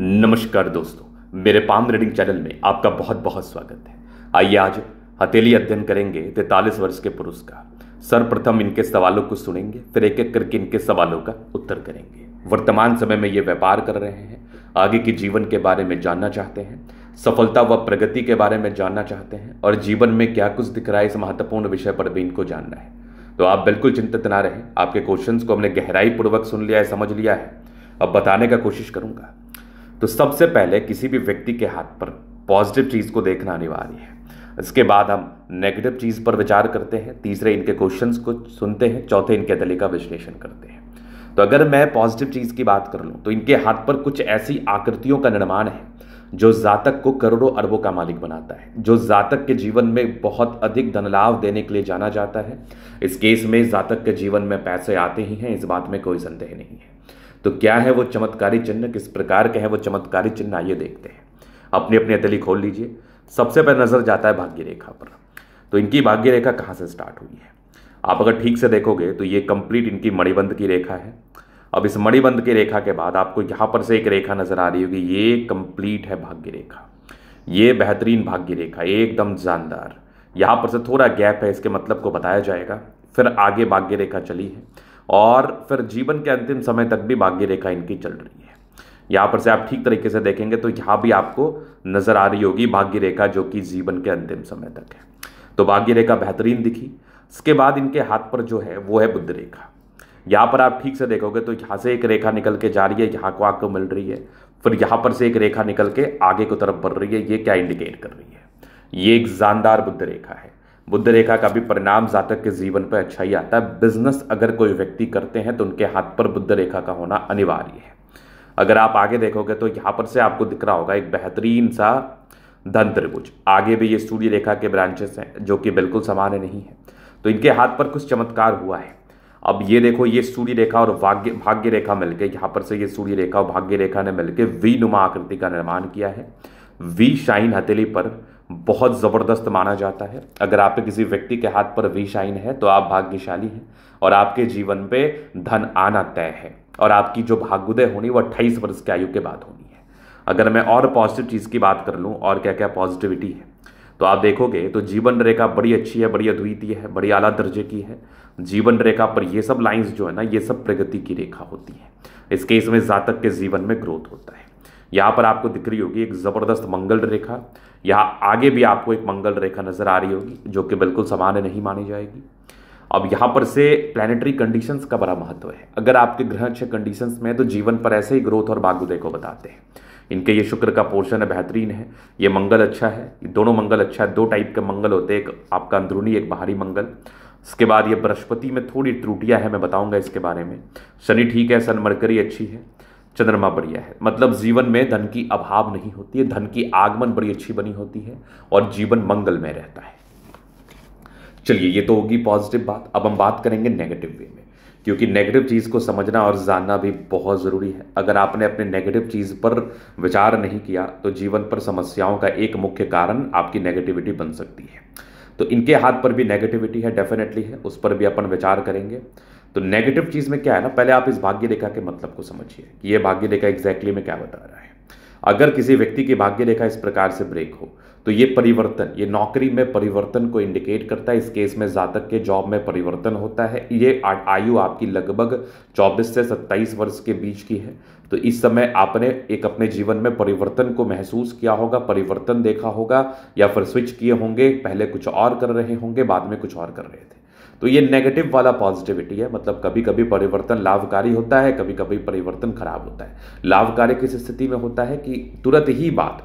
नमस्कार दोस्तों मेरे पाम रीडिंग चैनल में आपका बहुत बहुत स्वागत है आइए आज हथेली अध्ययन करेंगे तैतालीस वर्ष के पुरुष का सर्वप्रथम इनके सवालों को सुनेंगे फिर एक एक करके इनके सवालों का उत्तर करेंगे वर्तमान समय में ये व्यापार कर रहे हैं आगे के जीवन के बारे में जानना चाहते हैं सफलता व प्रगति के बारे में जानना चाहते हैं और जीवन में क्या कुछ दिख रहा है इस महत्वपूर्ण विषय पर भी इनको जानना है तो आप बिल्कुल चिंतित ना रहें आपके क्वेश्चंस को हमने गहराई पूर्वक सुन लिया है समझ लिया है अब बताने का कोशिश करूंगा तो सबसे पहले किसी भी व्यक्ति के हाथ पर पॉजिटिव चीज़ को देखना अनिवार्य है इसके बाद हम नेगेटिव चीज़ पर विचार करते हैं तीसरे इनके क्वेश्चंस को सुनते हैं चौथे इनके दली का विश्लेषण करते हैं तो अगर मैं पॉजिटिव चीज़ की बात कर लूँ तो इनके हाथ पर कुछ ऐसी आकृतियों का निर्माण है जो जातक को करोड़ों अरबों का मालिक बनाता है जो जातक के जीवन में बहुत अधिक धन लाभ देने के लिए जाना जाता है इस केस में जातक के जीवन में पैसे आते ही हैं इस बात में कोई संदेह नहीं है तो क्या है वो चमत्कारी चिन्ह किस प्रकार के हैं वो चमत्कारी चिन्ह आइए देखते हैं अपनी अपनी अतली खोल लीजिए सबसे पहले नज़र जाता है भाग्य रेखा पर तो इनकी भाग्य रेखा कहाँ से स्टार्ट हुई है आप अगर ठीक से देखोगे तो ये कंप्लीट इनकी मणिबंध की रेखा है अब इस मणिबंध की रेखा के बाद आपको यहाँ पर से एक रेखा नज़र आ रही होगी ये कंप्लीट है भाग्य रेखा ये बेहतरीन भाग्य रेखा एकदम जानदार यहाँ पर से थोड़ा गैप है इसके मतलब को बताया जाएगा फिर आगे भाग्य रेखा चली है और फिर जीवन के अंतिम समय तक भी भाग्य रेखा इनकी चल रही है यहाँ पर से आप ठीक तरीके से देखेंगे तो यहाँ भी आपको नज़र आ रही होगी भाग्य रेखा जो कि जीवन के अंतिम समय तक है तो भाग्य रेखा बेहतरीन दिखी इसके बाद इनके हाथ पर जो है वो है बुद्ध रेखा यहाँ पर आप ठीक से देखोगे तो यहाँ से एक रेखा निकल के जा रही है यहाँ को आपको मिल रही है फिर यहाँ पर से एक रेखा निकल के आगे की तरफ बढ़ रही है ये क्या इंडिकेट कर रही है ये एक जानदार बुद्ध रेखा है बुद्ध रेखा का भी परिणाम जातक के जीवन पर अच्छा ही आता है बिजनेस अगर कोई व्यक्ति करते हैं तो उनके हाथ पर बुद्ध रेखा का होना अनिवार्य है अगर आप आगे देखोगे तो यहाँ पर से आपको दिख रहा होगा एक बेहतरीन सा धन त्रिभुज आगे भी ये सूर्य रेखा के ब्रांचेस हैं जो कि बिल्कुल समान नहीं है तो इनके हाथ पर कुछ चमत्कार हुआ है अब ये देखो ये सूर्य रेखा और भाग्य भाग्य रेखा मिलकर यहाँ पर से ये सूर्य रेखा और भाग्य रेखा ने मिलकर वी नुमा आकृति का निर्माण किया है वी शाइन हथेली पर बहुत ज़बरदस्त माना जाता है अगर आपके किसी व्यक्ति के हाथ पर वी शाइन है तो आप भाग्यशाली हैं और आपके जीवन पे धन आना तय है और आपकी जो भाग्योदय होनी वह अट्ठाईस वर्ष की आयु के बाद होनी है अगर मैं और पॉजिटिव चीज़ की बात कर लूँ और क्या क्या पॉजिटिविटी है तो आप देखोगे तो जीवन रेखा बड़ी अच्छी है बड़ी अद्वितीय है बड़ी आला दर्जे की है जीवन रेखा पर ये सब लाइंस जो है ना ये सब प्रगति की रेखा होती है इस केस में जातक के जीवन में ग्रोथ होता है यहाँ पर आपको दिख रही होगी एक ज़बरदस्त मंगल रेखा यहाँ आगे भी आपको एक मंगल रेखा नज़र आ रही होगी जो कि बिल्कुल सामान्य नहीं मानी जाएगी अब यहाँ पर से प्लानिटरी कंडीशंस का बड़ा महत्व है अगर आपके ग्रह अच्छे कंडीशंस में है तो जीवन पर ऐसे ही ग्रोथ और बागुदय को बताते हैं इनके ये शुक्र का पोर्शन है बेहतरीन है ये मंगल अच्छा है दोनों मंगल अच्छा है दो टाइप के मंगल होते हैं एक आपका अंदरूनी एक बाहरी मंगल इसके बाद ये बृहस्पति में थोड़ी त्रुटियाँ हैं मैं बताऊँगा इसके बारे में शनि ठीक है सन मरकरी अच्छी है चंद्रमा बढ़िया है मतलब जीवन में धन की अभाव नहीं होती है धन की आगमन बड़ी अच्छी बनी होती है और जीवन मंगल में रहता है चलिए ये तो होगी पॉजिटिव बात अब हम बात करेंगे नेगेटिव वे में क्योंकि नेगेटिव चीज़ को समझना और जानना भी बहुत ज़रूरी है अगर आपने अपने नेगेटिव चीज़ पर विचार नहीं किया तो जीवन पर समस्याओं का एक मुख्य कारण आपकी नेगेटिविटी बन सकती है तो इनके हाथ पर भी नेगेटिविटी है डेफिनेटली है उस पर भी अपन विचार करेंगे तो नेगेटिव चीज़ में क्या है ना पहले आप इस भाग्य रेखा के मतलब को समझिए कि ये भाग्य रेखा एग्जैक्टली में क्या बता रहा है अगर किसी व्यक्ति की भाग्य रेखा इस प्रकार से ब्रेक हो तो ये परिवर्तन ये नौकरी में परिवर्तन को इंडिकेट करता है इस केस में जातक के जॉब में परिवर्तन होता है ये आयु आपकी लगभग 24 से 27 वर्ष के बीच की है तो इस समय आपने एक अपने जीवन में परिवर्तन को महसूस किया होगा परिवर्तन देखा होगा या फिर स्विच किए होंगे पहले कुछ और कर रहे होंगे बाद में कुछ और कर रहे थे तो ये नेगेटिव वाला पॉजिटिविटी है मतलब कभी कभी परिवर्तन लाभकारी होता है कभी कभी परिवर्तन खराब होता है लाभकारी किस स्थिति में होता है कि तुरंत ही बात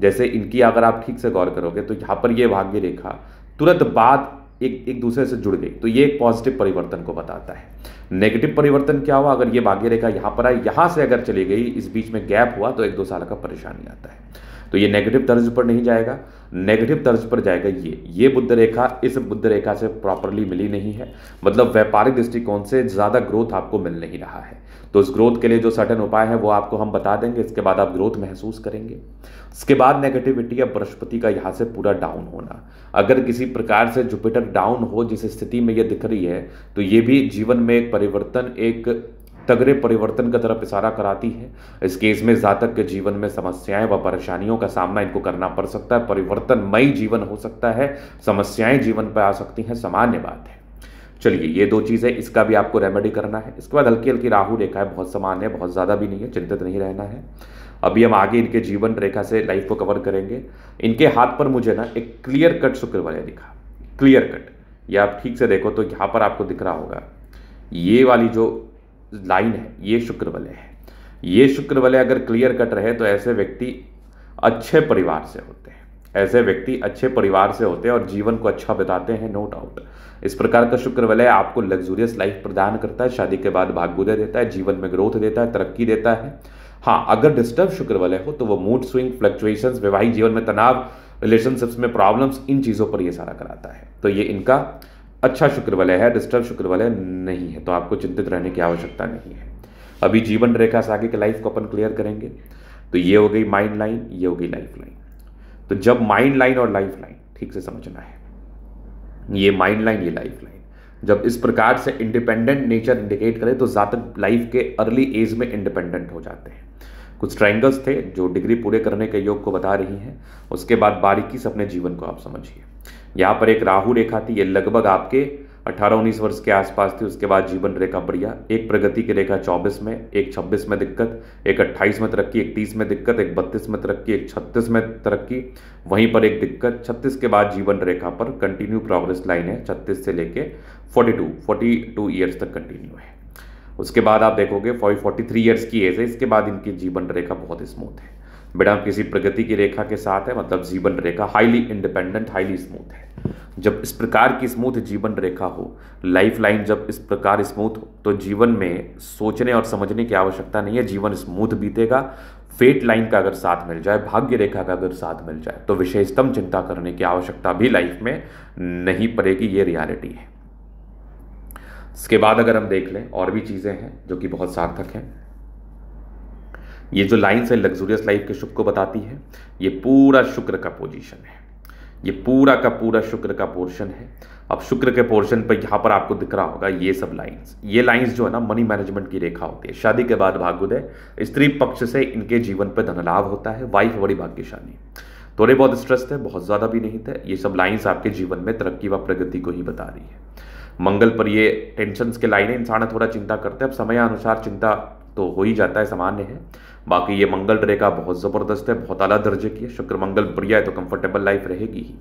जैसे इनकी अगर आप ठीक से गौर करोगे तो यहाँ पर ये भाग्य रेखा तुरंत बात एक एक दूसरे से जुड़ गई तो ये एक पॉजिटिव परिवर्तन को बताता है नेगेटिव परिवर्तन क्या हुआ अगर ये भाग्य रेखा यहाँ पर आई यहाँ से अगर चली गई इस बीच में गैप हुआ तो एक दो साल का परेशानी आता है तो ये नेगेटिव तर्ज पर नहीं जाएगा नेगेटिव तर्ज पर जाएगा ये ये बुद्ध रेखा इस बुद्ध रेखा से प्रॉपरली मिली नहीं है मतलब व्यापारिक दृष्टिकोण से ज़्यादा ग्रोथ आपको मिल नहीं रहा है तो उस ग्रोथ के लिए जो सर्टन उपाय है वो आपको हम बता देंगे इसके बाद आप ग्रोथ महसूस करेंगे इसके बाद नेगेटिविटी या बृहस्पति का यहाँ से पूरा डाउन होना अगर किसी प्रकार से जुपिटर डाउन हो जिस स्थिति में ये दिख रही है तो ये भी जीवन में एक परिवर्तन एक तगड़े परिवर्तन की तरफ इशारा कराती है इस केस में जातक के जीवन में समस्याएं व परेशानियों का सामना इनको करना पड़ सकता है परिवर्तनमयी जीवन हो सकता है समस्याएं जीवन पर आ सकती हैं सामान्य बात है चलिए ये दो चीज़ें इसका भी आपको रेमेडी करना है इसके बाद हल्की हल्की राहु रेखा है बहुत समान है बहुत ज़्यादा भी नहीं है चिंतित नहीं रहना है अभी हम आगे इनके जीवन रेखा से लाइफ को कवर करेंगे इनके हाथ पर मुझे ना एक क्लियर कट शुक्रवार दिखा क्लियर कट ये आप ठीक से देखो तो यहाँ पर आपको दिख रहा होगा ये वाली जो लाइन है ये शुक्र वलय है ये शुक्र वलय अगर क्लियर कट रहे तो ऐसे व्यक्ति अच्छे परिवार से होते हैं ऐसे व्यक्ति अच्छे परिवार से होते हैं और जीवन को अच्छा बिताते हैं नो डाउट इस प्रकार का शुक्र वलय आपको लग्जूरियस लाइफ प्रदान करता है शादी के बाद भाग्योदय देता है जीवन में ग्रोथ देता है तरक्की देता है हाँ अगर डिस्टर्ब शुक्र वलय हो तो वो मूड स्विंग फ्लक्चुएशन वैवाहिक जीवन में तनाव रिलेशनशिप्स में प्रॉब्लम्स इन चीज़ों पर ये सारा कराता है तो ये इनका अच्छा शुक्र वलय है डिस्टर्ब शुक्र वलय नहीं है तो आपको चिंतित रहने की आवश्यकता नहीं है अभी जीवन रेखा से आगे की लाइफ को अपन क्लियर करेंगे तो ये हो गई माइंड लाइन ये हो गई लाइफ लाइन तो जब माइंड लाइन और लाइफ लाइन ठीक से समझना है ये माइंड लाइन ये लाइफ लाइन जब इस प्रकार से इंडिपेंडेंट नेचर इंडिकेट करे तो ज़्यादातर लाइफ के अर्ली एज में इंडिपेंडेंट हो जाते हैं कुछ ट्राइंगल्स थे जो डिग्री पूरे करने के योग को बता रही हैं उसके बाद बारीकी से अपने जीवन को आप समझिए यहाँ पर एक राहु रेखा थी ये लगभग आपके 18-19 वर्ष के आसपास थी उसके बाद जीवन रेखा बढ़िया एक प्रगति की रेखा 24 में एक 26 में दिक्कत एक 28 में तरक्की एक 30 में दिक्कत एक 32 में तरक्की एक 36 में तरक्की वहीं पर एक दिक्कत 36 के बाद जीवन रेखा पर कंटिन्यू प्रोग्रेस लाइन है 36 से लेके 42 42 ईयर्स तक कंटिन्यू है उसके बाद आप देखोगे फोर्टी फोर्टी थ्री ईयर्स की एज है इसके बाद इनकी जीवन रेखा बहुत स्मूथ है बेटा किसी प्रगति की रेखा के साथ है मतलब जीवन रेखा हाईली इंडिपेंडेंट हाईली स्मूथ है जब इस प्रकार की स्मूथ जीवन रेखा हो लाइफ लाइन जब इस प्रकार स्मूथ हो तो जीवन में सोचने और समझने की आवश्यकता नहीं है जीवन स्मूथ बीतेगा फेट लाइन का अगर साथ मिल जाए भाग्य रेखा का अगर साथ मिल जाए तो विशेषतम चिंता करने की आवश्यकता भी लाइफ में नहीं पड़ेगी ये रियालिटी है इसके बाद अगर हम देख लें और भी चीज़ें हैं जो कि बहुत सार्थक हैं ये जो लाइन्स है लग्जूरियस लाइफ के शुभ को बताती है ये पूरा शुक्र का पोजीशन है ये पूरा का पूरा शुक्र का पोर्शन है अब शुक्र के पोर्शन पर यहाँ पर आपको दिख रहा होगा ये सब लाइंस ये लाइंस जो है ना मनी मैनेजमेंट की रेखा होती है शादी के बाद भाग्योदय स्त्री पक्ष से इनके जीवन पर धनलाभ होता है वाइफ बड़ी भाग्यशाली थोड़े बहुत स्ट्रेस थे बहुत ज़्यादा भी नहीं थे ये सब लाइंस आपके जीवन में तरक्की व प्रगति को ही बता रही है मंगल पर ये टेंशन के लाइनें इंसान थोड़ा चिंता करते हैं अब समय अनुसार चिंता तो हो ही जाता है सामान्य है बाकी ये मंगल रेखा बहुत ज़बरदस्त है बहुत अला दर्जे की है शुक्र मंगल बढ़िया है तो कंफर्टेबल लाइफ रहेगी ही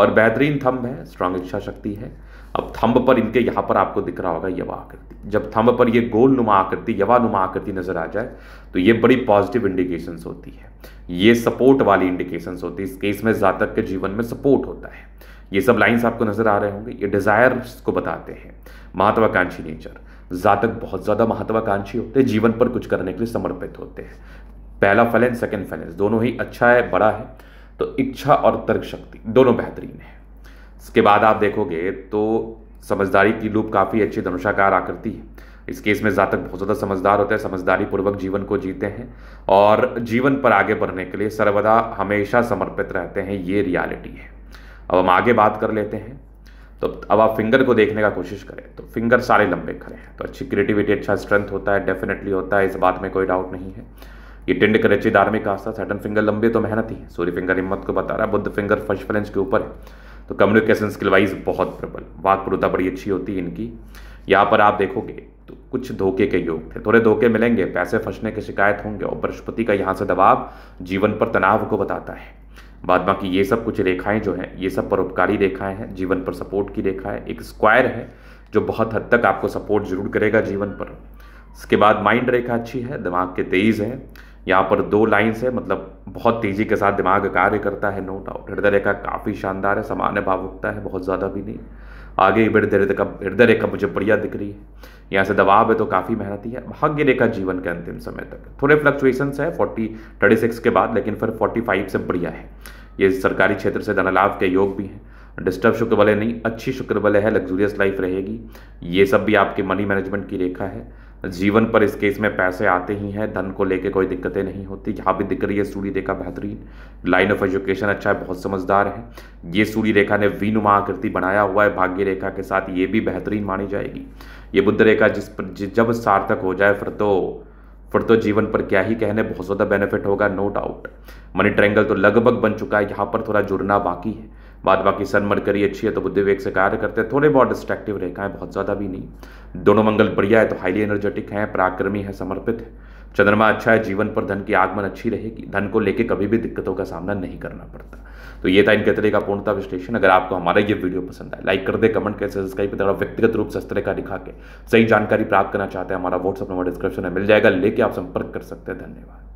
और बेहतरीन थंब है स्ट्रांग इच्छा शक्ति है अब थंब पर इनके यहाँ पर आपको दिख रहा होगा यवा आकृति जब थंब पर ये गोल नुमा आकृति यवा नुमा आकृति नज़र आ जाए तो ये बड़ी पॉजिटिव इंडिकेशंस होती है ये सपोर्ट वाली इंडिकेशंस होती है इस केस में जातक के जीवन में सपोर्ट होता है ये सब लाइंस आपको नज़र आ रहे होंगे ये डिज़ायर्स को बताते हैं महत्वाकांक्षी नेचर जातक बहुत ज़्यादा महत्वाकांक्षी होते हैं जीवन पर कुछ करने के लिए समर्पित होते हैं पहला फैलेंस सेकेंड फैलेंस दोनों ही अच्छा है बड़ा है तो इच्छा और तर्क शक्ति दोनों बेहतरीन है इसके बाद आप देखोगे तो समझदारी की लूप काफ़ी अच्छी धनुषाकार आकृति है इस केस में जातक बहुत ज़्यादा समझदार होते हैं समझदारी पूर्वक जीवन को जीते हैं और जीवन पर आगे बढ़ने के लिए सर्वदा हमेशा समर्पित रहते हैं ये रियलिटी है अब हम आगे बात कर लेते हैं तो अब आप फिंगर को देखने का कोशिश करें तो फिंगर सारे लंबे खड़े हैं तो अच्छी क्रिएटिविटी अच्छा स्ट्रेंथ होता है डेफिनेटली होता है इस बात में कोई डाउट नहीं है ये टिंड करची धार्मिक आस्था सटन फिंगर लंबे तो मेहनत ही है सूर्य फिंगर हिम्मत को बता रहा है बुद्ध फिंगर फर्स्ट बैलेंस के ऊपर है तो कम्युनिकेशन स्किल वाइज बहुत प्रबल वाक्पुरुता बड़ी अच्छी होती है इनकी यहाँ पर आप देखोगे तो कुछ धोखे के योग थे थोड़े धोखे मिलेंगे पैसे फंसने की शिकायत होंगे और बृहस्पति का यहाँ से दबाव जीवन पर तनाव को बताता है बाद बाकी ये सब कुछ रेखाएं जो हैं ये सब परोपकारी रेखाएं हैं जीवन पर सपोर्ट की रेखा है एक स्क्वायर है जो बहुत हद तक आपको सपोर्ट जरूर करेगा जीवन पर इसके बाद माइंड रेखा अच्छी है दिमाग के तेज है यहाँ पर दो लाइन्स है मतलब बहुत तेज़ी के साथ दिमाग कार्य करता है नो डाउट हृदय रेखा काफ़ी शानदार है सामान्य भावुकता है बहुत ज़्यादा भी नहीं आगे हृदय रेखा हृदय रेखा मुझे बढ़िया दिख रही है यहाँ से दबाव है तो काफ़ी मेहनती है भाग्य रेखा जीवन के अंतिम समय तक थोड़े फ्लक्चुएशन है फोर्टी थर्टी सिक्स के बाद लेकिन फिर फोर्टी फाइव से बढ़िया है ये सरकारी क्षेत्र से धनलाभ के योग भी हैं डिस्टर्ब शुक्र बल नहीं अच्छी शुक्र बल है लग्जूरियस लाइफ रहेगी ये सब भी आपके मनी मैनेजमेंट की रेखा है जीवन पर इस केस में पैसे आते ही हैं धन को लेके कोई दिक्कतें नहीं होती जहाँ भी दिख रही है सूर्य रेखा बेहतरीन लाइन ऑफ एजुकेशन अच्छा है बहुत समझदार है ये सूर्य रेखा ने विनुमा आकृति बनाया हुआ है भाग्य रेखा के साथ ये भी बेहतरीन मानी जाएगी ये बुद्ध रेखा जिस पर जब सार्थक हो जाए फिर तो फिर तो जीवन पर क्या ही कहने बहुत ज़्यादा बेनिफिट होगा नो डाउट मनी ट्रैंगल तो लगभग बन चुका है यहाँ पर थोड़ा जुड़ना बाकी है बाद बाकी सन मरकरी अच्छी है तो बुद्धि विवेक से कार्य करते हैं थोड़े बहुत डिस्ट्रैक्टिव रेखाएं बहुत ज़्यादा भी नहीं दोनों मंगल बढ़िया है तो हाईली एनर्जेटिक हैं पराक्रमी है समर्पित है चंद्रमा अच्छा है जीवन पर धन की आगमन अच्छी रहेगी धन को लेके कभी भी दिक्कतों का सामना नहीं करना पड़ता तो ये था इनके तरह का पूर्णता विश्लेषण अगर आपको हमारा ये वीडियो पसंद आए लाइक कर दे कमेंट कर सब्सक्राइब कर व्यक्तिगत रूप से इस तरह का दिखा के सही जानकारी प्राप्त करना चाहते हैं हमारा व्हाट्सअप नंबर डिस्क्रिप्शन में मिल जाएगा लेके आप संपर्क कर सकते हैं धन्यवाद